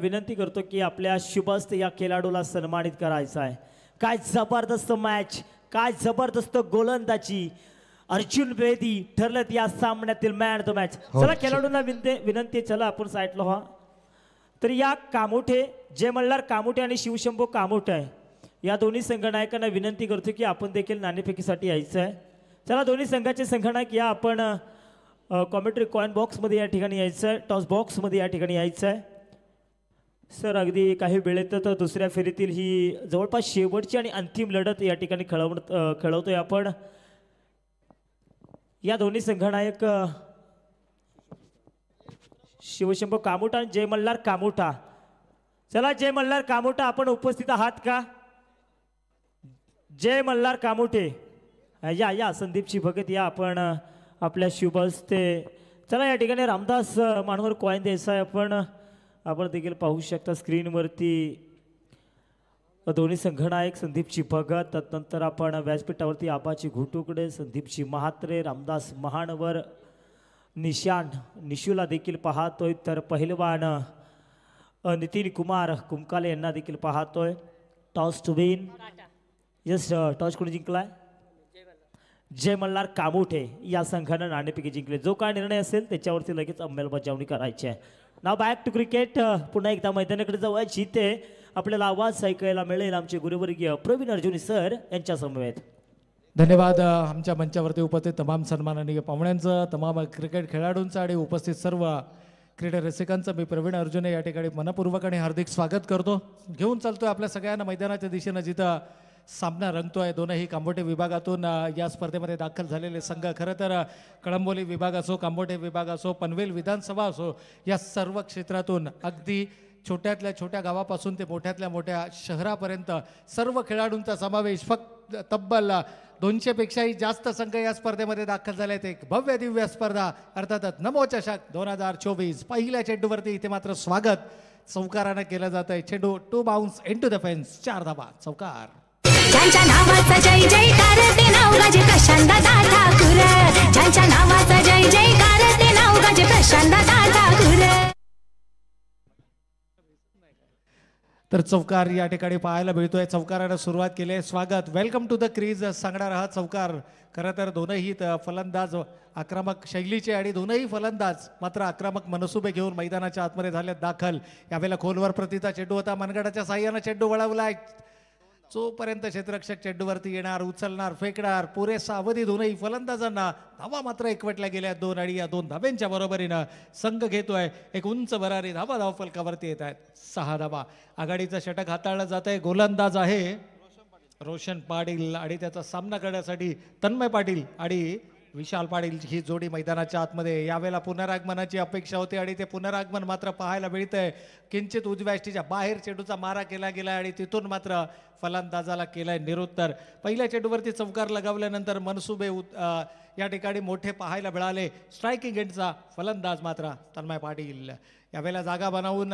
विनंती करतो की आपल्या शुभस्त या खेळाडूला सन्मानित करायचा आहे काय जबरदस्त मॅच काय जबरदस्त गोलंदाजी अर्जुन बेदी ठरलं या सामन्यातील मॅन द मॅच चला खेळाडूंना विनंती विनंती चला आपण साईडला हा तर या कामोठे जे म्हणणार कामोठे आणि शिवशंभू कामोठे आहे या दोन्ही संघनायकांना विनंती करतो की आपण देखील नाणेफेकीसाठी यायचं आहे चला दोन्ही संघाचे संघनायक या आपण कॉमेंट्री कॉइन बॉक्समध्ये या ठिकाणी यायचं आहे टॉस बॉक्समध्ये या ठिकाणी यायचं आहे सर अगदी काही वेळेत तर दुसऱ्या फेरीतील ही जवळपास शेवटची आणि अंतिम लढत या ठिकाणी खेळवण खेळवतोय आपण या दोन्ही संघनायक शिवशंभू कामोठा आणि जय मल्हार कामोठा चला जय मल्हार कामुटा आपण उपस्थित आहात का जय मल्हार कामोठे या या संदीपची भगत या आपण आपल्या शुभ चला या ठिकाणी रामदास मानवर कॉइन द्यायचा आहे आपण आपण देखील पाहू शकता स्क्रीनवरती दोन्ही संघनायक संदीपची भगत तदनंतर आपण व्यासपीठावरती आबाची घुटुकडे संदीपची महात्रे रामदास महानवर निशान निशूला देखील पाहतोय तर पहिलवान नितीन कुमार कुमकाले यांना देखील पाहतोय toss to win yes toss कोणी जिंकलाय जय मल्हार कामुठे या संघानं नाणेपैकी जिंकले जो काय निर्णय असेल त्याच्यावरती लगेच अंमलबजावणी करायची आहे नाव बॅक टू क्रिकेट पुन्हा एकदा मैदानाकडे जाऊया जिथे आपल्याला आवाज ऐकायला मिळेल आमचे गुरुवर्गीय प्रवीण अर्जुनी सर यांच्या समवेत धन्यवाद आमच्या मंचावरती उपस्थित तमाम सन्माननीय पाहुण्यांचं तमाम क्रिकेट खेळाडूंचं आणि उपस्थित सर्व क्रीडा रसिकांचं मी प्रवीण अर्जुने या ठिकाणी मनपूर्वक आणि हार्दिक स्वागत करतो घेऊन चालतोय आपल्या सगळ्यांना मैदानाच्या दिशेनं जिथं सामना रंगतोय दोनही कांबोटे विभागातून या स्पर्धेमध्ये दाखल झालेले संघ खरं तर कळंबोली विभाग असो कांबोटे विभाग असो पनवेल विधानसभा असो या सर्व क्षेत्रातून अगदी छोट्यातल्या छोट्या गावापासून ते मोठ्यातल्या मोठ्या शहरापर्यंत सर्व खेळाडूंचा समावेश फक्त तब्बल दोनशेपेक्षाही जास्त संघ या स्पर्धेमध्ये दाखल झाले आहेत एक भव्य दिव्य स्पर्धा अर्थातच नमो चषक दोन हजार चोवीस पहिल्या चेंडूवरती इथे मात्र स्वागत चौकारानं केलं जात आहे चेंडू to bounce and to the fence चार धाबा चौकार नावाचा जय ते नाव गाजे प्रशांत नावाचा जय ते नाव गाजे प्रशांत तर चौकार या ठिकाणी पाहायला मिळतोय चौकाराने सुरुवात केली आहे स्वागत वेलकम टू द क्रीज सांगणार आहात चौकार खरं तर दोनही फलंदाज आक्रमक शैलीचे आणि दोनही फलंदाज मात्र आक्रमक मनसुबे घेऊन मैदानाच्या आतमध्ये झाले दाखल यावेळेला खोलवर प्रतीचा चेंडू होता मनगडाच्या साह्यानं चेंडू वळवलाय जोपर्यंत क्षेत्ररक्षक चेंडूवरती येणार उचलणार फेकणार पुरेसा अवधी दोनही फलंदाजांना धावा मात्र एकवटल्या गेल्या दोन आणि या दोन धाब्यांच्या बरोबरीनं संघ घेतोय एक उंच भरारी धावा धाव फलकावरती येत आहेत सहा धावा आघाडीचं षटक हाताळलं जात आहे गोलंदाज आहे रोशन पाटील आणि त्याचा सामना करण्यासाठी तन्मय पाटील आणि विशाल पाटील ही जोडी मैदानाच्या आतमध्ये यावेळेला पुनरागमनाची अपेक्षा होती आणि ते पुनरागमन मात्र पाहायला मिळतंय किंचित उजव्या बाहेर चेंडूचा मारा केला गेला आणि तिथून मात्र फलंदाजाला केलाय निरुत्तर पहिल्या चेंडूवरती चौकार लगावल्यानंतर मनसुबे या ठिकाणी मोठे पाहायला मिळाले स्ट्रायकिंग एंडचा फलंदाज मात्र तन्मय पाटील यावेळेला जागा बनवून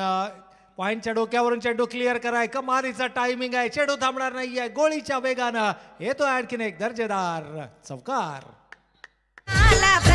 पॉईंटच्या डोक्यावरून चेंडू क्लिअर कराय कमालीचा टायमिंग आहे चेंडू थांबणार नाहीये गोळीच्या वेगानं येतो आणखीन एक दर्जेदार चौकार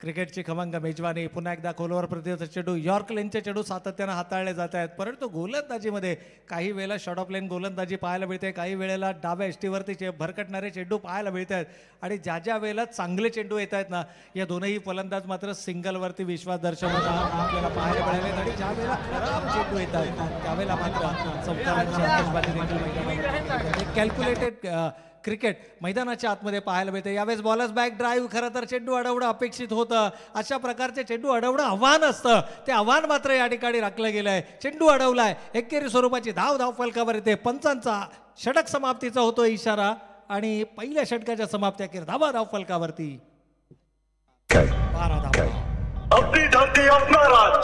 क्रिकेटची खमंग मेजवानी पुन्हा एकदा खोलवर प्रदेश चेडू यॉर्क लेनचे चेडू सातत्यानं हाताळले जात आहेत परंतु गोलंदाजीमध्ये काही वेळेला शॉर्ट ऑफ लेन गोलंदाजी पाहायला मिळते काही वेळेला डाव्या टीवरती चे भरकटणारे चेंडू पाहायला मिळत आहेत आणि ज्या ज्या वेळेला चांगले चेंडू येत आहेत ना या दोनही फलंदाज मात्र सिंगलवरती विश्वास दर्शवला आपल्याला पाहायला मिळाले आणि ज्या वेळेला खराब चेंडू येत आहेत त्यावेळेला मात्र कॅल्क्युलेटेड क्रिकेट मैदानाच्या आतमध्ये पाहायला मिळते यावेळेस बॉलर्स बॅक ड्राईव्ह खरं तर चेंडू अडवणं अपेक्षित होतं अशा प्रकारचे चेंडू अडवणं आव्हान असतं ते आव्हान मात्र या ठिकाणी राखलं गेलं आहे चेंडू अडवलाय आहे स्वरूपाची धाव धाव फलकावर येते पंचांचा षटक समाप्तीचा होतो इशारा आणि पहिल्या षटकाच्या समाप्ती अखेर धावा धाव फलकावरती बारा धावा अपनी धरती अपना राज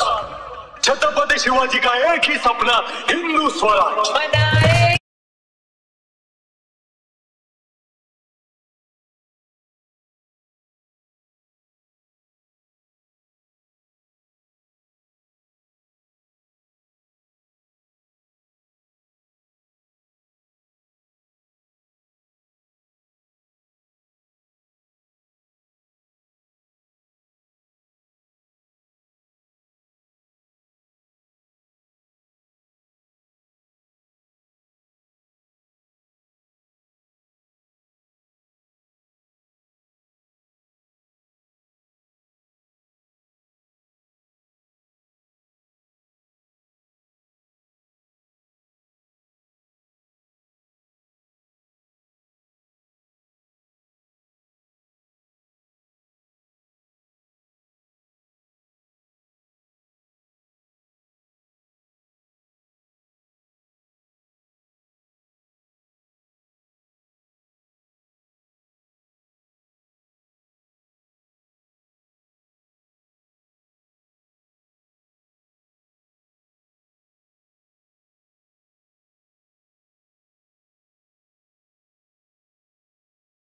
छत्रपती शिवाजी का एक ही सपना हिंदू स्वराज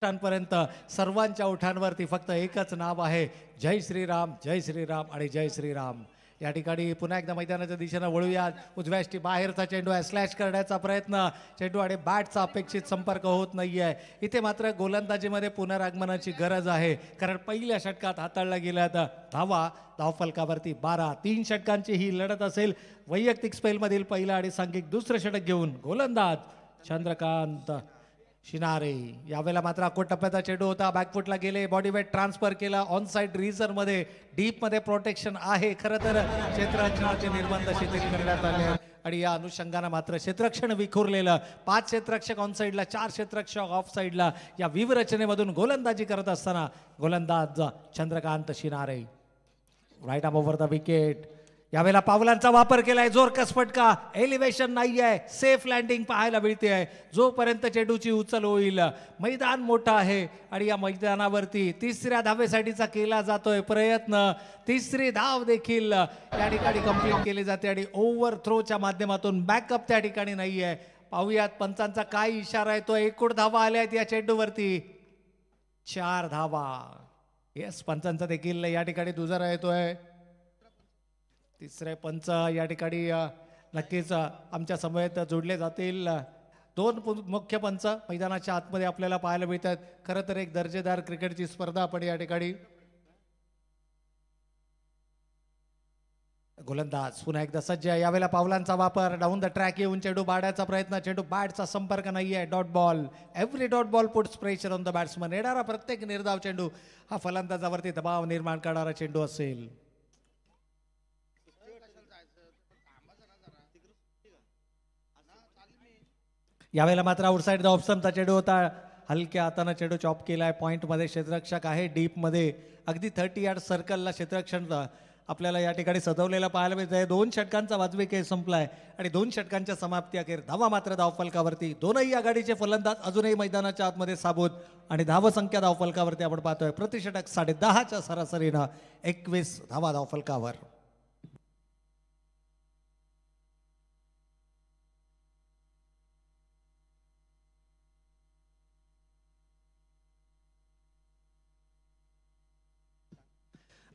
पर्यंत सर्वांच्या उठांवरती फक्त एकच नाव आहे जय श्रीराम जय श्रीराम आणि जय श्रीराम या ठिकाणी पुन्हा एकदा मैदानाच्या दिशेनं वळूया उजव्याष्टी बाहेरचा चेंडू आहे स्लॅश करण्याचा प्रयत्न चेंडू आणि बॅटचा अपेक्षित संपर्क होत नाही आहे इथे मात्र गोलंदाजीमध्ये पुनरागमनाची गरज आहे कारण पहिल्या षटकात हाताळला गेला तर धावा धावफलकावरती बारा तीन षटकांची ही लढत असेल वैयक्तिक स्पेलमधील पहिला आणि सांघिक दुसरं षटक घेऊन गोलंदाज चंद्रकांत शिनारे यावेळेला मात्र अकोट टप्प्याचा चेडू होता बॅकफुटला गेले बॉडी वेट ट्रान्सफर केला ऑन साईड डीप डीपमध्ये प्रोटेक्शन आहे खरं तर क्षेत्ररक्षणाचे निर्बंध शिथिल करण्यात आले आणि या अनुषंगाने मात्र क्षेत्रक्षण विखुरलेलं पाच क्षेत्रक्षक ऑन साईडला चार क्षेत्रक्षक ऑफ साईडला या विवरचनेमधून गोलंदाजी करत असताना गोलंदाज Chandrakant Shinare right arm over the wicket यावेळेला पावलांचा वापर केलाय जोर फटका एलिव्हेशन नाही आहे सेफ लँडिंग पाहायला मिळते आहे जोपर्यंत चेंडूची उचल होईल मैदान मोठं आहे आणि या मैदानावरती तिसऱ्या धावेसाठीचा केला जातोय प्रयत्न तिसरी धाव देखील या ठिकाणी कंप्लीट केली जाते आणि ओव्हर थ्रोच्या माध्यमातून बॅकअप त्या ठिकाणी नाही आहे पाहूयात पंचांचा काय इशारा आहे तो एकूण धावा आल्या आहेत या चेंडूवरती चार धावा येस पंचांचा देखील या ठिकाणी दुजारा येतोय तिसरे पंच या ठिकाणी नक्कीच आमच्या समवेत जोडले जातील दोन मुख्य पंच मैदानाच्या आतमध्ये आपल्याला पाहायला मिळतात खरं तर एक दर्जेदार क्रिकेटची स्पर्धा आपण या ठिकाणी गोलंदाज पुन्हा एकदा सज्ज यावेळेला पावलांचा वापर डाऊन द ट्रॅक येऊन चेंडू बाडायचा प्रयत्न चेंडू बॅटचा संपर्क नाही आहे dot ball every dot ball puts pressure on the batsman येणारा प्रत्येक निर्धाव चेंडू हा फलंदाजावरती दबाव निर्माण करणारा चेंडू असेल यावेळेला मात्र आउटसाईड द ऑप्सनचा चेडू होता हलक्या हातानं चेडू चॉप केला आहे पॉईंटमध्ये क्षेत्ररक्षक आहे डीपमध्ये अगदी थर्टी यार्ड सर्कलला क्षेत्ररक्षण आपल्याला या ठिकाणी सजवलेला पाहायला मिळतं आहे दोन षटकांचा वाजवी खेळ संपलाय आणि दोन षटकांच्या समाप्ती अखेर धावा मात्र धावफलकावरती दोनही आघाडीचे फलंदाज अजूनही मैदानाच्या आतमध्ये साबूत आणि धावसंख्या धावफलकावरती आपण पाहतोय प्रतिषटक साडे दहाच्या सरासरीनं एकवीस धावा धावफलकावर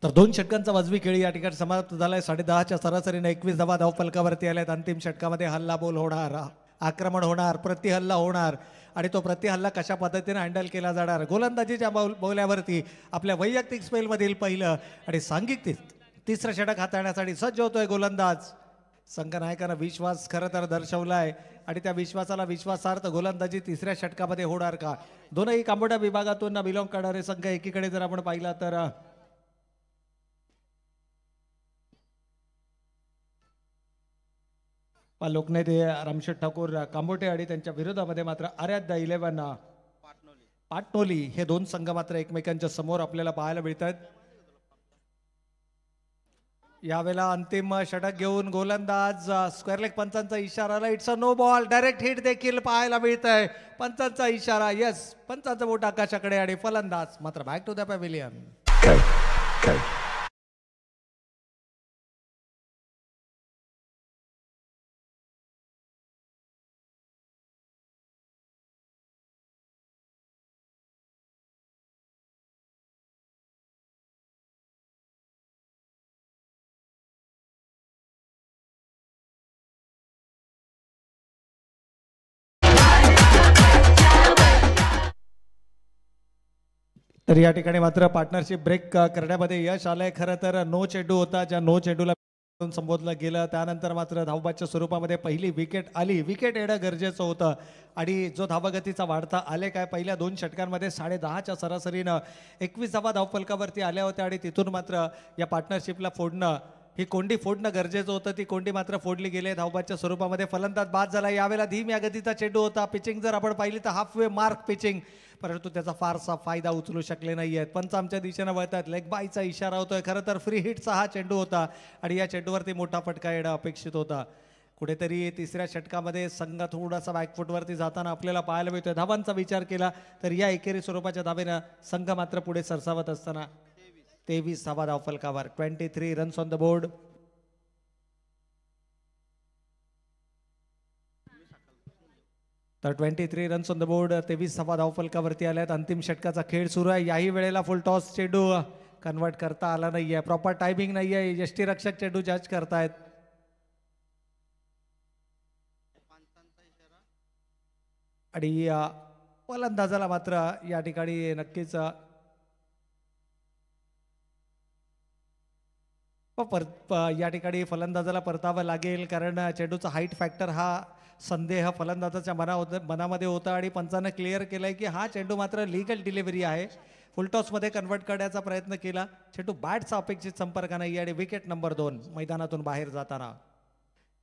तर दोन षटकांचा वाजवी खेळी या ठिकाणी समाप्त झालाय साडे दहाच्या सरासरीने एकवीस धावा आले आहेत अंतिम षटकामध्ये हल्ला बोल होणार आक्रमण होणार प्रतिहल्ला होणार आणि तो प्रतिहल्ला कशा पद्धतीने हँडल केला जाणार गोलंदाजीच्या बौल आपल्या वैयक्तिक स्पेलमधील पहिलं आणि सांघिक तिसरं षटक हाताळण्यासाठी सज्ज होतोय गोलंदाज संघ संघनायकानं विश्वास खरं तर दर्शवलाय आणि त्या विश्वासाला विश्वासार्थ गोलंदाजी तिसऱ्या षटकामध्ये होणार का दोनही कांबोडा विभागातून बिलॉंग करणारे संघ एकीकडे जर आपण पाहिला तर लोकनेते रामशेठ ठाकूर कांबोटे आणि त्यांच्या विरोधामध्ये मात्र आराध्या इलेव्हन पाटनोली हे दोन संघ मात्र एकमेकांच्या समोर आपल्याला पाहायला मिळत आहेत यावेळेला अंतिम षटक घेऊन गोलंदाज स्क्वेअर लेग पंचांचा इशारा आला it's a no ball direct hit देखील पाहायला मिळत आहे पंचांचा इशारा यस पंचांचा बोट आकाशाकडे आणि फलंदाज मात्र बॅक टू द पॅव्हिलियन तर या ठिकाणी मात्र पार्टनरशिप ब्रेक करण्यामध्ये यश आलं आहे खरं तर नो चेंडू होता ज्या नो चेंडूला संबोधलं गेलं त्यानंतर मात्र धावबाच्या स्वरूपामध्ये पहिली विकेट आली विकेट येणं गरजेचं होतं आणि जो धावगतीचा वाढता आले काय पहिल्या दोन षटकांमध्ये साडे दहाच्या सरासरीनं एकवीस धावा धावफलकावरती आल्या होत्या आणि तिथून मात्र या पार्टनरशिपला फोडणं ही कोंडी फोडणं गरजेचं होतं ती कोंडी मात्र फोडली गेली धावबाच्या स्वरूपामध्ये फलंदाज बाद झाला यावेळेला धीम या गतीचा चेंडू होता पिचिंग जर आपण पाहिली तर हाफ वे मार्क पिचिंग परंतु त्याचा फारसा फायदा उचलू शकले नाही आहेत पंच आमच्या दिशेनं वळतात लेग बायचा इशारा होतोय खरं तर फ्री हिटचा हा चेंडू होता आणि या चेंडूवरती मोठा फटका येणं अपेक्षित होता कुठेतरी तिसऱ्या षटकामध्ये संघ थोडासा बॅकफुटवरती जाताना आपल्याला पाहायला मिळतोय धाबांचा विचार केला तर या एकेरी स्वरूपाच्या धावेनं संघ मात्र पुढे सरसावत असताना सावा धाव फलकावर twenty three runs on the board तर twenty three runs on the board तेवीस सव्वा आले आहेत अंतिम षटकाचा खेळ सुरू आहे याही वेळेला फुल टॉस चेडू कन्वर्ट करता आला नाहीये प्रॉपर टायमिंग नाही आहे यष्टीरक्षक चेडू जज करतायत आणि फलंदाजाला मात्र या ठिकाणी नक्कीच पर या ठिकाणी फलंदाजाला परतावं लागेल कारण चेंडूचा हाईट फॅक्टर हा संदेह फलंदाजाच्या मना होत मनामध्ये होता आणि पंचानं क्लिअर केलं आहे की हा चेंडू मात्र लिगल डिलिव्हरी आहे फुलटॉसमध्ये कन्वर्ट करण्याचा प्रयत्न केला चेंडू बॅटचा अपेक्षित संपर्क नाही आणि विकेट नंबर दोन मैदानातून बाहेर जाताना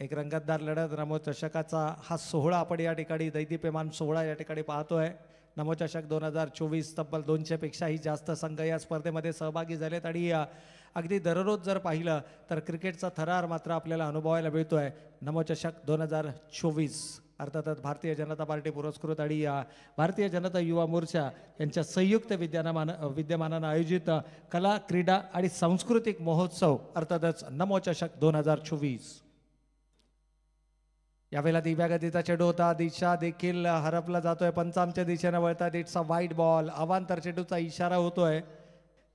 एक रंगतदार लढत नमोचषकाचा हा सोहळा आपण या ठिकाणी दैदीपेमान सोहळा या ठिकाणी पाहतोय नमोचषक दोन हजार चोवीस तब्बल दोनशेपेक्षाही जास्त संघ या स्पर्धेमध्ये सहभागी झालेत आणि अगदी दररोज जर पाहिलं तर क्रिकेटचा थरार मात्र आपल्याला अनुभवायला मिळतो आहे नमोचषक दोन हजार चोवीस अर्थातच भारतीय जनता पार्टी पुरस्कृत आणि भारतीय जनता युवा मोर्चा यांच्या संयुक्त विद्यामान विद्यमानानं आयोजित कला क्रीडा आणि सांस्कृतिक महोत्सव अर्थातच नमोचषक दोन हजार चोवीस यावेळेला दिव्यागतीचा चेडू होता दिशा देखील हरपला जातोय पंचामच्या दिशेनं वळता अ वाईट बॉल अवांतर चेडूचा इशारा होतोय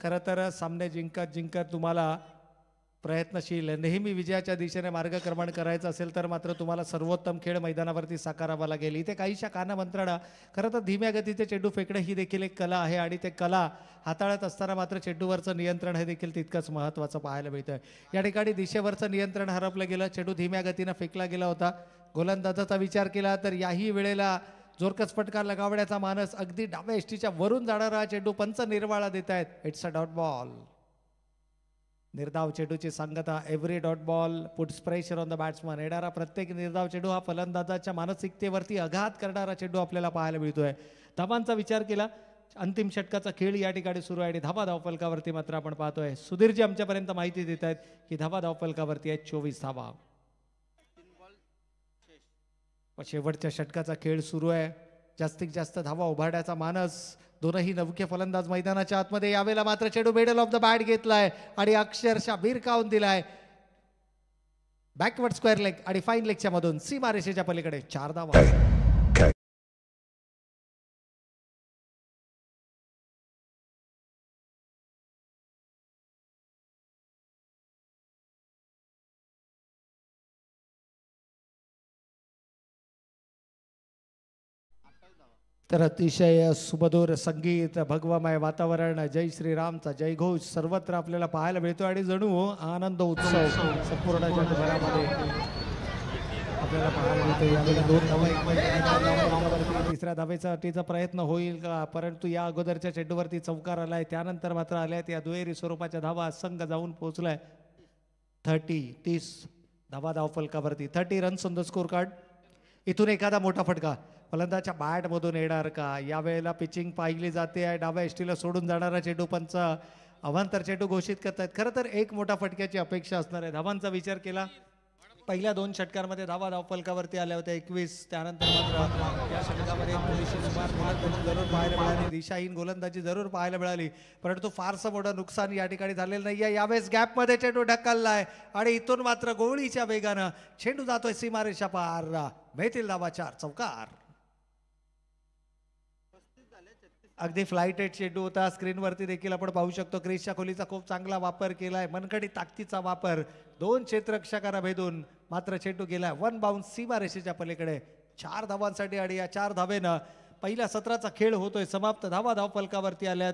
खरं तर सामने जिंकत जिंकत तुम्हाला प्रयत्नशील नेहमी विजयाच्या दिशेने मार्गक्रमण करायचं असेल तर मात्र तुम्हाला सर्वोत्तम खेळ मैदानावरती साकारावा लागेल इथे काहीशा कानामंत्रणा खरं तर धीम्या गतीचे चेंडू फेकणं ही देखील एक कला आहे आणि ते कला हाताळत असताना मात्र चेंडूवरचं नियंत्रण हे देखील तितकंच महत्त्वाचं पाहायला मिळतं या ठिकाणी दिशेवरचं नियंत्रण हरपलं गेलं चेंडू धीम्या गतीनं फेकला गेला होता गोलंदाजाचा विचार केला तर याही वेळेला जोरकस फटकार लगावड्याचा मानस अगदी डाव्या एसटीच्या वरून जाणारा चेंडू पंच निर्वाळा देत आहेत इट्स अ डॉट बॉल निर्धाव चेंडूची सांगता every dot ball puts pressure on the batsman येणारा प्रत्येक निर्धाव चेडू हा फलंदाजाच्या मानसिकतेवरती आघात करणारा चेंडू आपल्याला पाहायला मिळतोय धाबांचा विचार केला अंतिम षटकाचा खेळ या ठिकाणी सुरू आहे आणि धाबा धावफलकावरती मात्र आपण पाहतोय सुधीरजी आमच्यापर्यंत माहिती देत आहेत की धाबा धावफलकावरती आहेत चोवीस धाबा शेवटच्या षटकाचा खेळ सुरू आहे जास्तीत जास्त धावा उभारण्याचा मानस दोनही नवके फलंदाज मैदानाच्या आतमध्ये यावेळेला मात्र चेडू मेडल ऑफ द बॅट घेतलाय आणि अक्षरशः बिरकावून दिलाय बॅकवर्ड स्क्वेअर लेग आणि फाईन लेगच्या मधून सीमारेषेच्या पलीकडे चार धावा तर अतिशय सुमधुर संगीत भगवमय वातावरण जय श्रीरामचा जयघोष सर्वत्र आपल्याला पाहायला मिळतो आणि जणू आनंद उत्सव संपूर्ण जगभरामध्ये आपल्याला पाहायला मिळतो दोन तिसऱ्या धावेचा तिचा प्रयत्न होईल का परंतु या अगोदरच्या चेंडूवरती चौकार आलाय त्यानंतर मात्र आल्यात या दुहेरी स्वरूपाच्या धावा संघ जाऊन पोहोचलाय थर्टी तीस धावा धाव फलकावरती thirty runs on the score card इथून एखादा मोठा फटका फलंदाच्या बॅटमधून येणार का यावेळेला पिचिंग पाहिली जाते आहे डाव्या टीला सोडून जाणारा चेंडू पंच अवांतर चेंडू घोषित करत आहेत खरं तर एक मोठा फटक्याची अपेक्षा असणार आहे धावांचा विचार केला पहिल्या दोन षटकांमध्ये धावा फलकावरती आल्या होत्या एकवीस त्यानंतर मात्र या षटकामध्ये जरूर पाहायला मिळाली दिशाहीन गोलंदाजी जरूर पाहायला मिळाली परंतु फारसं मोठं नुकसान या ठिकाणी झालेलं नाही आहे यावेळेस गॅपमध्ये चेंडू ढकलला आहे आणि इथून मात्र गोळीच्या वेगानं चेंडू जातोय सीमारेषा पार मिळतील धावा चार चौकार अगदी फ्लाईट एट चेंडू होता स्क्रीनवरती देखील आपण पाहू शकतो क्रिशच्या खोलीचा खूप चांगला वापर केलाय आहे मनकडी ताकदीचा वापर दोन क्षेत्ररक्षकांना भेदून मात्र चेंडू गेला वन बाउन्स सीमारेषेच्या पलीकडे चार धावांसाठी आणि या चार धावेनं पहिल्या सत्राचा खेळ होतोय समाप्त धावा धाव फलकावरती आल्यात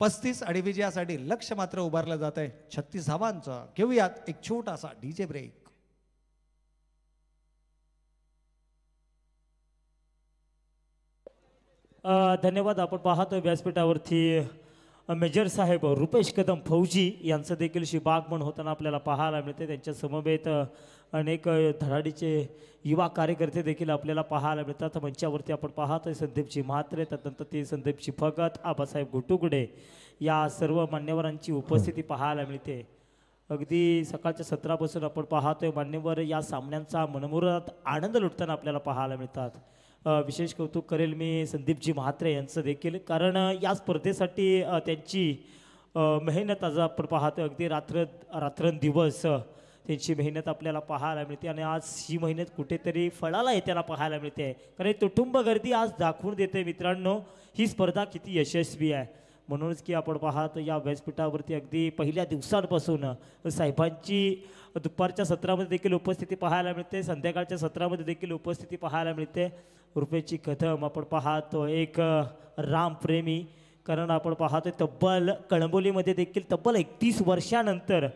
पस्तीस आणि विजयासाठी लक्ष मात्र उभारलं जात आहे छत्तीस धावांचं घेऊयात एक छोटासा डीजे ब्रेक धन्यवाद आपण पाहतो व्यासपीठावरती मेजर साहेब रुपेश कदम फौजी यांचं देखील शिबागमन होताना आपल्याला पाहायला मिळते त्यांच्या समवेत अनेक धडाडीचे युवा कार्यकर्ते देखील आपल्याला पाहायला मिळतात मंचावरती आपण पाहतोय संदीपजी म्हात्रे त्यानंतर ते संदीपजी भगत आबासाहेब गुटुगडे या सर्व मान्यवरांची उपस्थिती पाहायला मिळते अगदी सकाळच्या सतरापासून आपण पाहतोय मान्यवर या सामन्यांचा मनमुरात आनंद लुटताना आपल्याला पाहायला मिळतात विशेष कौतुक करेल मी संदीपजी महात्रे यांचं देखील कारण या स्पर्धेसाठी त्यांची मेहनत आज आपण पाहतो अगदी रात्र रात्रंदिवस त्यांची मेहनत आपल्याला पाहायला मिळते आणि आज ही मेहनत कुठेतरी फळाला येताना पाहायला मिळते कारण कुटुंब गर्दी आज दाखवून देते मित्रांनो ही स्पर्धा किती यशस्वी आहे म्हणूनच की आपण पाहत या व्यासपीठावरती अगदी पहिल्या दिवसांपासून साहेबांची दुपारच्या सत्रामध्ये देखील उपस्थिती पाहायला मिळते संध्याकाळच्या सत्रामध्ये देखील उपस्थिती पाहायला मिळते रुपयाची कथम आपण पाहतो एक रामप्रेमी कारण आपण पाहतो तब्बल कळंबोलीमध्ये देखील तब्बल एकतीस वर्षानंतर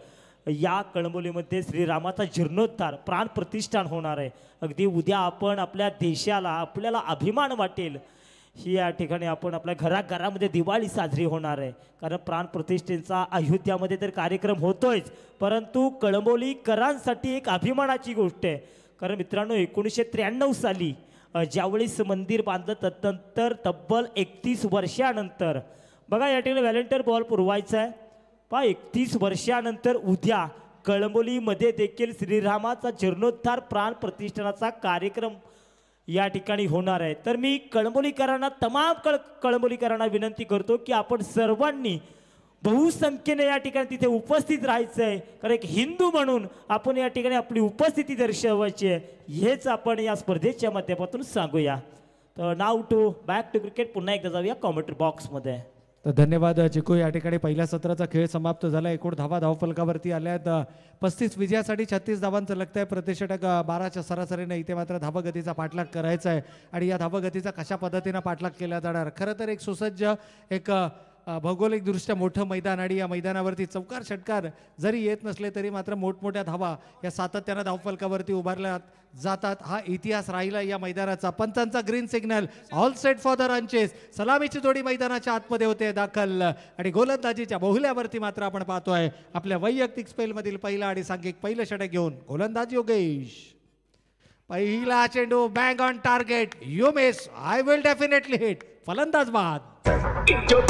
या कळंबोलीमध्ये श्रीरामाचा जीर्णोद्धार प्राणप्रतिष्ठान होणार आहे अगदी उद्या आपण आपल्या देशाला आपल्याला अभिमान वाटेल ही या ठिकाणी आपण आपल्या घराघरामध्ये दिवाळी साजरी होणार आहे कारण प्राणप्रतिष्ठेचा अयोध्यामध्ये तर कार्यक्रम होतोयच परंतु कळंबोलीकरांसाठी एक अभिमानाची गोष्ट आहे कारण मित्रांनो एकोणीसशे त्र्याण्णव साली ज्यावेळेस मंदिर बांधलं तत्नंतर तब्बल एकतीस वर्षानंतर बघा या ठिकाणी व्हॅलेंटर बॉल पुरवायचा आहे पहा एकतीस वर्षानंतर उद्या कळंबोलीमध्ये देखील श्रीरामाचा जीर्णोद्धार प्राणप्रतिष्ठानाचा कार्यक्रम या ठिकाणी होणार आहे तर मी कळंबोलीकरांना तमाम कळ कळंबोलीकरांना विनंती करतो की आपण सर्वांनी बहुसंख्येने या ठिकाणी तिथे उपस्थित राहायचं आहे कारण एक हिंदू म्हणून आपण या ठिकाणी आपली उपस्थिती दर्शवायची आहे हेच आपण या स्पर्धेच्या माध्यमातून सांगूया तर now to back to cricket पुन्हा एकदा जाऊया कॉमेंट बॉक्समध्ये तर धन्यवाद चिकू या ठिकाणी पहिल्या सत्राचा खेळ समाप्त झाला एकूण धावा धावफलकावरती आहेत पस्तीस विजयासाठी छत्तीस धावांचं लगतं आहे प्रतिषेधक बाराच्या सरासरीनं इथे मात्र धावगतीचा पाठलाग करायचा आहे आणि या धावगतीचा कशा पद्धतीनं पाठलाग केला जाणार खरं तर एक सुसज्ज एक भौगोलिकदृष्ट्या मोठं मैदान आणि या मैदानावरती चौकार षटकार जरी येत नसले तरी मात्र मोठमोठ्या धावा या सातत्यानं धावफलकावरती उभारल्या जातात हा इतिहास राहिला या मैदानाचा पंचांचा green signal all set for the run chase सलामीची जोडी मैदानाच्या आतमध्ये होते दाखल आणि गोलंदाजीच्या बहुल्यावरती मात्र आपण पाहतोय आपल्या वैयक्तिक स्पेलमधील पहिला आणि सांघिक पहिलं षटक घेऊन गोलंदाज योगेश पहिला चेंडू bang on target you miss I will definitely hit फलंदाज बाद जो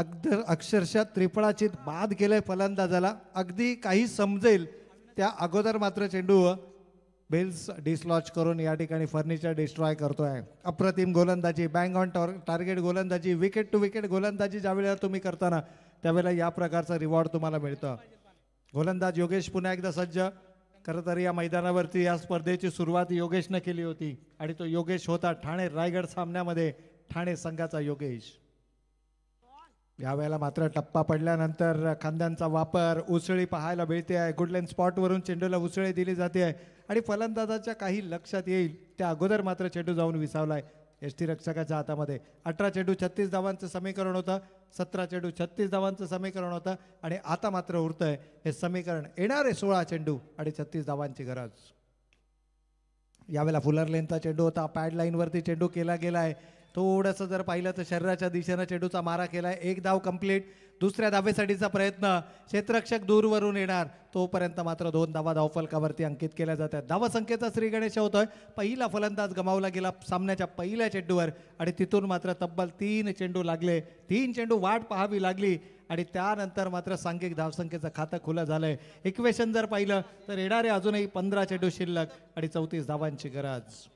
अगदर अक्षरशः त्रिफळाचित बाद केलंय फलंदाजाला अगदी काही समजेल त्या अगोदर मात्र चेंडू बेल्स डिसलॉच करून या ठिकाणी फर्निचर डिस्ट्रॉय करतोय अप्रतिम गोलंदाजी बँग ऑन टॉर टार्गेट गोलंदाजी विकेट टू विकेट गोलंदाजी ज्यावेळेला तुम्ही करताना त्यावेळेला या प्रकारचा रिवॉर्ड तुम्हाला मिळतं गोलंदाज योगेश पुन्हा एकदा सज्ज खरं तर या मैदानावरती या स्पर्धेची सुरुवात योगेशनं केली होती आणि तो योगेश होता ठाणे रायगड सामन्यामध्ये ठाणे संघाचा योगेश यावेळेला मात्र टप्पा पडल्यानंतर खांद्यांचा वापर उसळी पाहायला मिळते आहे गुडलेन स्पॉटवरून चेंडूला उसळी दिली जाते आहे आणि फलंदाजाच्या काही लक्षात येईल त्या अगोदर मात्र चेंडू जाऊन विसावला आहे एस टी रक्षकाच्या हातामध्ये अठरा चेंडू छत्तीस धावांचं समीकरण होतं सतरा चेंडू छत्तीस धावांचं समीकरण होतं आणि आता मात्र उरतं आहे हे समीकरण येणार आहे सोळा चेंडू आणि छत्तीस धावांची गरज यावेळेला फुलर लेनचा चेंडू होता पॅड लाईनवरती चेंडू केला गेला आहे थोडंसं जर पाहिलं तर शरीराच्या दिशेनं चेडूचा मारा केला एक धाव कंप्लीट दुसऱ्या धावेसाठीचा प्रयत्न क्षेत्रक्षक दूरवरून येणार तोपर्यंत मात्र दोन धावा धावफलकावरती अंकित केल्या जातात धावसंख्येचा श्री गणेश होतोय पहिला फलंदाज गमावला गेला सामन्याच्या पहिल्या चेंडूवर आणि तिथून मात्र तब्बल तीन चेंडू लागले तीन चेंडू वाट पहावी लागली आणि त्यानंतर मात्र सांघिक धावसंख्येचं खातं खुलं झालंय इक्वेशन जर पाहिलं तर येणारे अजूनही पंधरा चेंडू शिल्लक आणि चौतीस धावांची गरज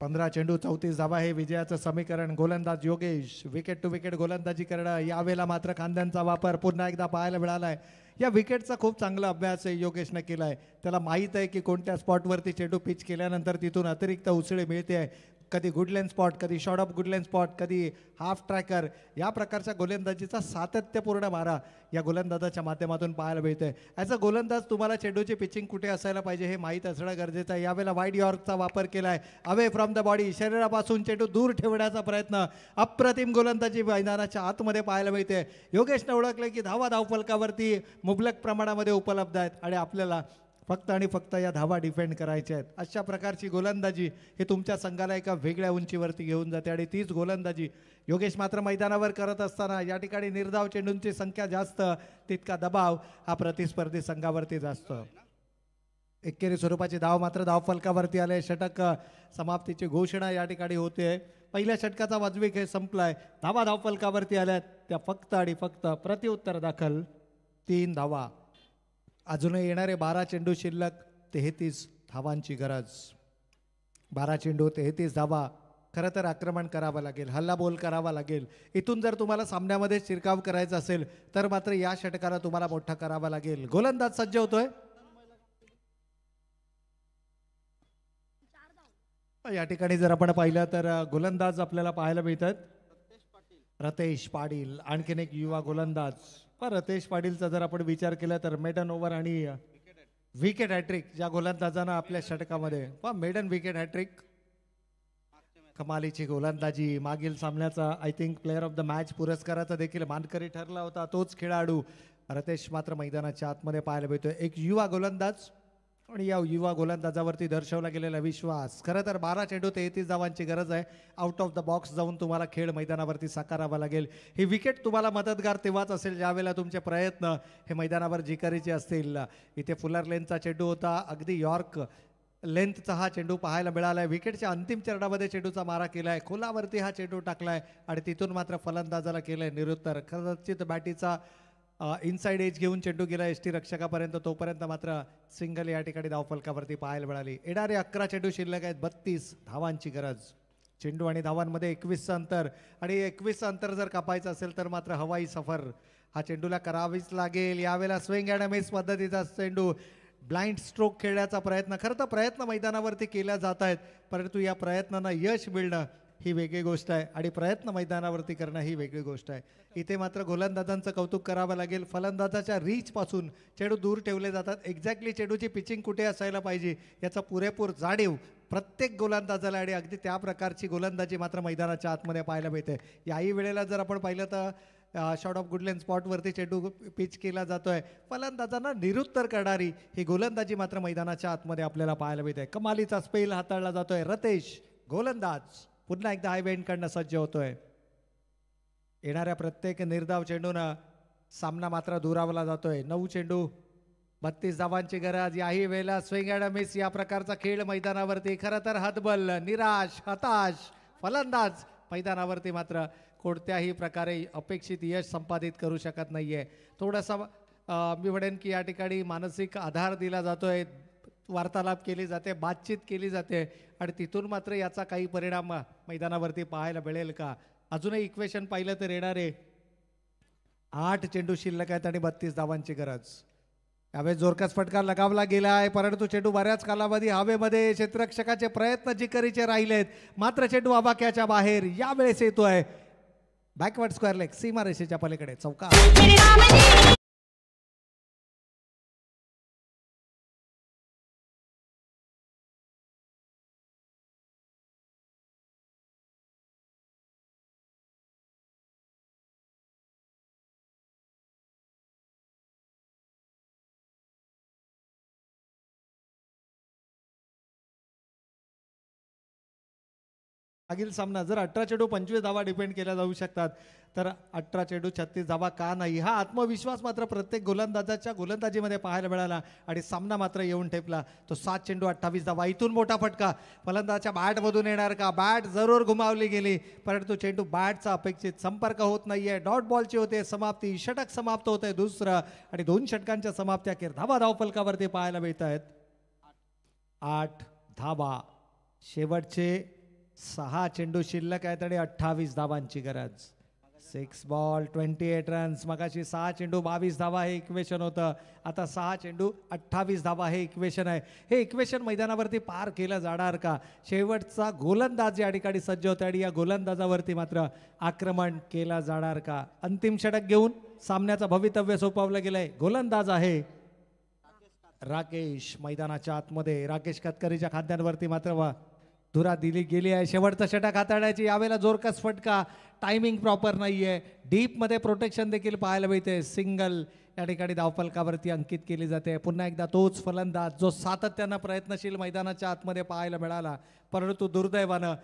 पंधरा चेंडू चौतीस धावा हे विजयाचं समीकरण गोलंदाज योगेश विकेट टू विकेट गोलंदाजी करणं यावेळेला मात्र खांद्यांचा वापर पुन्हा एकदा पाहायला मिळाला आहे या विकेटचा खूप चांगला अभ्यास योगेशनं केला आहे त्याला माहीत आहे की कोणत्या स्पॉटवरती चेंडू पिच केल्यानंतर तिथून अतिरिक्त उसळी मिळते आहे कधी गुड लेन स्पॉट कधी शॉर्ट ऑफ गुड स्पॉट कधी हाफ ट्रॅकर या प्रकारच्या गोलंदाजीचा सातत्यपूर्ण मारा या गोलंदाजाच्या माध्यमातून पाहायला मिळते आहे ॲज अ गोलंदाज तुम्हाला चेंडूची पिचिंग कुठे असायला पाहिजे हे माहीत असणं गरजेचं आहे यावेळेला वाईड यॉर्कचा वापर केला आहे अवे फ्रॉम द बॉडी शरीरापासून चेंडू दूर ठेवण्याचा प्रयत्न अप्रतिम गोलंदाजी मैदानाच्या आतमध्ये पाहायला मिळते योगेशनं ओळखलं की धावा धावफलकावरती मुबलक प्रमाणामध्ये उपलब्ध आहेत आणि आपल्याला फक्त आणि फक्त या धावा डिफेंड करायच्या आहेत अशा प्रकारची गोलंदाजी हे तुमच्या संघाला एका वेगळ्या उंचीवरती घेऊन जाते आणि तीच गोलंदाजी योगेश मात्र मैदानावर करत असताना या ठिकाणी निर्धाव चेंडूंची संख्या जास्त तितका दबाव हा प्रतिस्पर्धी संघावरती जास्त एकेरी स्वरूपाची धाव मात्र धाव फलकावरती आले षटक समाप्तीची घोषणा या ठिकाणी होते पहिल्या षटकाचा वाजवी खेळ संपलाय धावा धावफलकावरती आल्यात त्या फक्त आणि फक्त प्रतिउत्तर दाखल तीन धावा अजूनही येणारे बारा चेंडू शिल्लक तेहतीस धावांची गरज बारा चेंडू तेहतीस धावा खरं तर आक्रमण करावं लागेल हल्लाबोल करावा लागेल इथून जर तुम्हाला सामन्यामध्ये शिरकाव करायचा असेल तर मात्र या षटकाला तुम्हाला मोठा करावा लागेल गोलंदाज सज्ज होतोय या ठिकाणी जर आपण पाहिलं तर गोलंदाज आपल्याला पाहायला मिळतात रतेश पाटील आणखीन एक युवा गोलंदाज रतेश पाटीलचा जर आपण विचार केला तर मेडन ओव्हर आणि विकेट हॅट्रिक ज्या गोलंदाजांना आपल्या षटकामध्ये वा मेडन विकेट हॅट्रिक कमालीची गोलंदाजी मागील सामन्याचा I think player of the match पुरस्काराचा देखील मानकरी ठरला होता तोच खेळाडू रतेश मात्र मैदानाच्या आतमध्ये पाहायला मिळतोय एक युवा गोलंदाज आणि या युवा गोलंदाजावरती दर्शवला गेलेला विश्वास खरं तर बारा चेंडू तेहतीस धावांची गरज आहे आउट ऑफ द बॉक्स जाऊन तुम्हाला खेळ मैदानावरती साकारावा लागेल ही विकेट तुम्हाला मदतगार तेव्हाच असेल ज्यावेळेला तुमचे प्रयत्न हे मैदानावर जिकारीचे असतील इथे फुलर लेनचा चेंडू होता अगदी यॉर्क लेंथचा हा चेंडू पाहायला मिळाला आहे विकेटच्या अंतिम चरणामध्ये चेंडूचा मारा केला आहे खोलावरती हा चेंडू टाकला आहे आणि तिथून मात्र फलंदाजाला केलं आहे निरुत्तर खरंचित बॅटीचा इनसाइड एज घेऊन चेंडू गेला एस टी रक्षकापर्यंत तोपर्यंत मात्र सिंगल या ठिकाणी धावफलकावरती पाहायला मिळाली येणारे अकरा चेंडू शिल्लक आहेत बत्तीस धावांची गरज चेंडू आणि धावांमध्ये एकवीसचं अंतर आणि एकवीसचं अंतर जर कापायचं असेल तर मात्र हवाई सफर हा चेंडूला करावीच लागेल यावेळेला स्विंग अँड मिस पद्धतीचा चेंडू ब्लाइंड स्ट्रोक खेळण्याचा प्रयत्न खरं तर प्रयत्न मैदानावरती केला जात आहेत परंतु या प्रयत्नांना यश मिळणं ही वेगळी गोष्ट आहे आणि प्रयत्न मैदानावरती करणं ही वेगळी गोष्ट आहे इथे मात्र गोलंदाजांचं कौतुक करावं लागेल फलंदाजाच्या रीचपासून चेडू दूर ठेवले जातात एक्झॅक्टली चेडूची पिचिंग कुठे असायला पाहिजे याचा पुरेपूर जाणीव प्रत्येक गोलंदाजाला आणि अगदी त्या प्रकारची गोलंदाजी मात्र मैदानाच्या आतमध्ये पाहायला मिळते याही वेळेला जर आपण पाहिलं तर शॉर्ट ऑफ गुडलेन स्पॉटवरती चेडू पिच केला जातो आहे फलंदाजांना निरुत्तर करणारी ही गोलंदाजी मात्र मैदानाच्या आतमध्ये आपल्याला पाहायला मिळते कमालीचा स्पेल हाताळला जातो आहे रतेश गोलंदाज पुन्हा एकदा आय करणं सज्ज होतोय येणाऱ्या प्रत्येक निर्धाव चेंडूनं सामना मात्र दुरावला जातोय नऊ चेंडू बत्तीस धावांची गरज याही वेळेला स्विंग अँड मिस या प्रकारचा खेळ मैदानावरती खरं तर हतबल निराश हताश फलंदाज मैदानावरती मात्र कोणत्याही प्रकारे अपेक्षित यश संपादित करू शकत नाहीये थोडासा मी म्हणेन की या ठिकाणी मानसिक आधार दिला जातोय वार्तालाप केली जाते बातचीत केली जाते आणि तिथून मात्र याचा काही परिणाम मैदानावरती पाहायला मिळेल का अजूनही इक्वेशन पाहिलं तर येणार आहे आठ चेंडू शिल्लक आहेत आणि बत्तीस धावांची गरज यावेळेस जोरकस फटका लगावला गेला आहे परंतु चेंडू बऱ्याच कालावधी हवेमध्ये क्षेत्ररक्षकाचे प्रयत्न जिकरीचे राहिलेत मात्र चेंडू आबाक्याच्या बाहेर यावेळेस येतोय बॅकवर्ड स्क्वेअर लेग सीमारेषेच्या पलीकडे चौका मागील सामना जर अठरा चेडू पंचवीस धावा डिपेंड केल्या जाऊ शकतात तर अठरा चेडू छत्तीस धावा का नाही हा आत्मविश्वास मात्र प्रत्येक गोलंदाजाच्या गोलंदाजीमध्ये पाहायला मिळाला आणि सामना मात्र येऊन ठेपला तो सात चेंडू अठ्ठावीस धावा इथून मोठा फटका फलंदाजाच्या बॅटमधून येणार का बॅट जरूर घुमावली गेली परंतु चेंडू बॅटचा अपेक्षित संपर्क होत नाही आहे डॉट बॉलची होते समाप्ती षटक समाप्त होत आहे दुसरं आणि दोन षटकांच्या समाप्ती अखेर धावा फलकावरती पाहायला मिळत आहेत आठ धावा शेवटचे सहा चेंडू शिल्लक आहेत आणि अठ्ठावीस धावांची गरज six ball twenty eight runs मगाशी सहा चेंडू बावीस धावा हे इक्वेशन होतं आता सहा चेंडू अठ्ठावीस धावा हे इक्वेशन आहे हे इक्वेशन मैदानावरती पार केलं जाणार का शेवटचा गोलंदाज या ठिकाणी सज्ज होता आणि या गोलंदाजावरती मात्र आक्रमण केला जाणार का अंतिम षटक घेऊन सामन्याचं भवितव्य सोपवलं गेलंय गोलंदाज आहे राकेश मैदानाच्या आतमध्ये राकेश कतकरीच्या खाद्यांवरती मात्र धुरा दिली गेली आहे शेवटचा षटक हाताळायची यावेळेला जोरकस फटका टायमिंग प्रॉपर नाही आहे डीपमध्ये प्रोटेक्शन देखील पाहायला मिळते सिंगल या ठिकाणी फलकावरती अंकित केली जाते पुन्हा एकदा तोच फलंदाज जो सातत्यानं प्रयत्नशील मैदानाच्या आतमध्ये पाहायला मिळाला परंतु दुर्दैवानं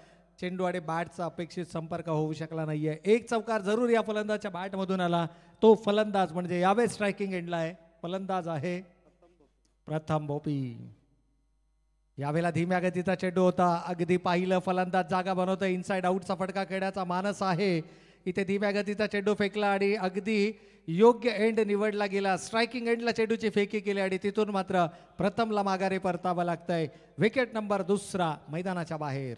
चेंडू आणि बॅटचा अपेक्षित संपर्क होऊ शकला नाही एक चौकार जरूर या फलंदाजच्या बॅटमधून आला तो फलंदाज म्हणजे यावेळेस स्ट्रायकिंग एंडला आहे फलंदाज आहे प्रथम बोपी। यावेळेला धीम्या गतीचा चेंडू होता अगदी पाहिलं फलंदाज जागा बनवत इनसाइड आऊटचा फटका खेळण्याचा मानस आहे इथे धीम्या गतीचा चेंडू फेकला आणि अगदी योग्य एंड निवडला गेला स्ट्रायकिंग एंडला चेंडूची फेकी केली आणि तिथून मात्र प्रथमला माघारी परतावं लागतंय विकेट नंबर दुसरा मैदानाच्या बाहेर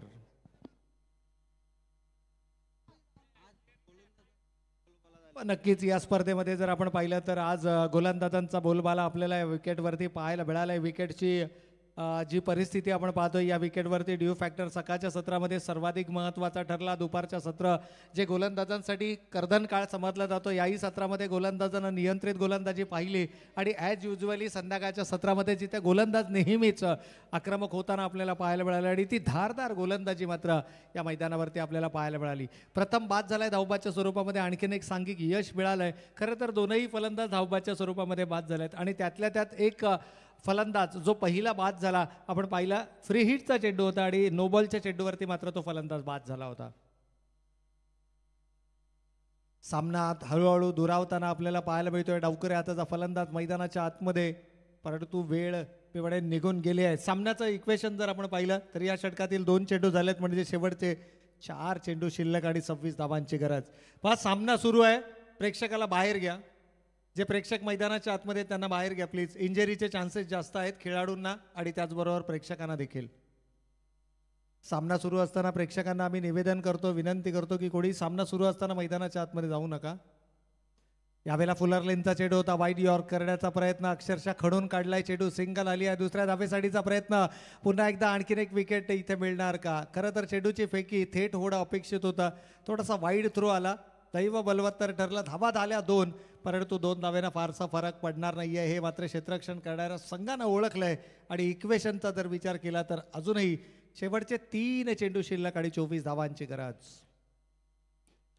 नक्कीच या स्पर्धेमध्ये जर आपण पाहिलं तर आज गोलंदाजांचा बोलबाला आपल्याला विकेटवरती पाहायला मिळालाय विकेटची जी परिस्थिती आपण पाहतोय या विकेटवरती ड्यू फॅक्टर सकाळच्या सत्रामध्ये सर्वाधिक महत्त्वाचा ठरला दुपारच्या सत्र जे गोलंदाजांसाठी कर्दन काळ समजला जातो याही सत्रामध्ये गोलंदाजांना नियंत्रित गोलंदाजी पाहिली आणि ॲज युजली संध्याकाळच्या सत्रामध्ये जिथे गोलंदाज नेहमीच आक्रमक होताना आपल्याला पाहायला मिळाली आणि ती धारदार गोलंदाजी मात्र या मैदानावरती आपल्याला पाहायला मिळाली प्रथम बाद झालाय धावबाच्या स्वरूपामध्ये आणखीन एक सांघिक यश मिळालं आहे खरं तर दोनही फलंदाज धावबाच्या स्वरूपामध्ये बाद झालेत आणि त्यातल्या त्यात एक फलंदाज जो पहिला बाद झाला आपण पाहिला फ्री हिटचा चेंडू होता आणि नोबलच्या चेंडूवरती मात्र तो फलंदाज बाद झाला होता सामनात हळूहळू दुरावताना आपल्याला पाहायला मिळतोय डावकरे आताचा फलंदाज मैदानाच्या आतमध्ये परंतु वेळ पिवळे निघून गेले आहे सामन्याचं इक्वेशन जर आपण पाहिलं तर या षटकातील दोन चेंडू झालेत म्हणजे शेवटचे चार चेंडू शिल्लक आणि सव्वीस धावांची गरज पहा सामना सुरू आहे प्रेक्षकाला बाहेर घ्या जे प्रेक्षक मैदानाच्या आतमध्ये त्यांना बाहेर घ्या प्लीज इंजरीचे चान्सेस जास्त आहेत खेळाडूंना आणि त्याचबरोबर प्रेक्षकांना देखील सामना सुरू असताना प्रेक्षकांना आम्ही निवेदन करतो विनंती करतो की कोणी सामना सुरू असताना मैदानाच्या आतमध्ये जाऊ नका यावेळेला फुलर लेनचा चेडू होता वाईट यॉर्क करण्याचा प्रयत्न अक्षरशः खडून काढलाय चेडू सिंगल आली आहे दुसऱ्या धाबेसाठीचा प्रयत्न पुन्हा एकदा आणखीन एक विकेट इथे मिळणार का खरं तर चेडूची फेकी थेट होडा अपेक्षित होता थोडासा वाईड थ्रो आला दैव बलवत्तर ठरला धावा झाल्या दोन परंतु दोन दाव्यांना फारसा फरक पडणार नाही आहे हे मात्र क्षेत्ररक्षण करणाऱ्या संघानं ओळखलं आहे आणि इक्वेशनचा जर विचार केला तर अजूनही शेवटचे तीन चेंडू शिल्लक आणि चोवीस धावांची गरज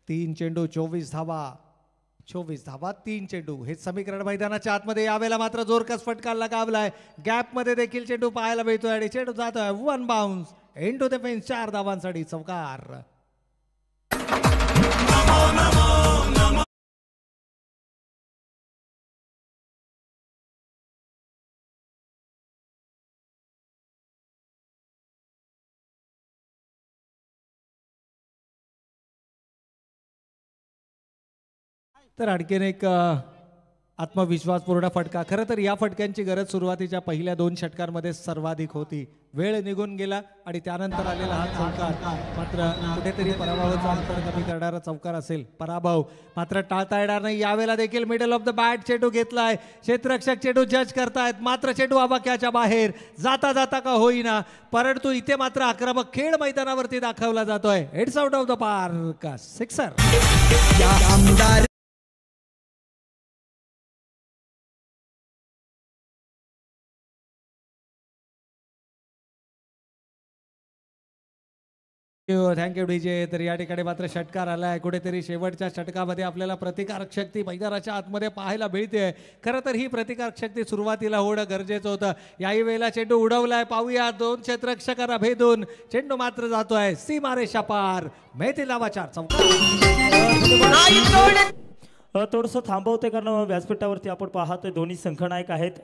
तीन चेंडू चोवीस धावा चोवीस धावा तीन चेंडू हे समीकरण मैदानाच्या आतमध्ये यावेळेला मात्र जोरकस फटका लगावलाय गॅपमध्ये देखील चेंडू पाहायला मिळतोय आणि चेंडू जातोय one bounce into the fence चार धावांसाठी चौकार तर आणखीन एक आत्मविश्वासपूर्ण फटका खरं तर या फटक्यांची गरज सुरुवातीच्या पहिल्या दोन षटकांमध्ये सर्वाधिक होती वेळ निघून गेला आणि त्यानंतर आलेला हा चौकार मात्र कुठेतरी पराभवाचा अंतर कमी करणारा चौकार असेल पराभव मात्र टाळता येणार नाही यावेळेला देखील मिडल ऑफ द बॅट चेटू घेतलाय क्षेत्ररक्षक चेटू जज करतायत मात्र चेटू क्याच्या बाहेर जाता जाता का होईना परंतु इथे मात्र आक्रमक खेळ मैदानावरती दाखवला जातोय heads out of the park sixer thank you thank you जे तर या ठिकाणी मात्र षटकार आलाय कुठेतरी शेवटच्या षटकामध्ये आपल्याला प्रतिकारक शक्ती मैदानाच्या आतमध्ये पाहायला मिळते खरं तर ही प्रतिकारक शक्ती सुरुवातीला होणं गरजेचं होतं याही वेळेला चेंडू उडवलाय पाहूया दोन क्षेत्रक्षकांना भेदून चेंडू मात्र जातोय मारे पार मेहती लावाचार थोडस थांबवते कारण व्यासपीठावरती आपण पाहतोय दोन्ही संघनायक आहेत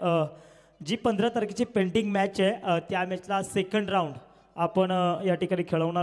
जी पंधरा तारखेची पेंटिंग मॅच आहे त्या मॅचला सेकंड राऊंड आपण या ठिकाणी खेळवणार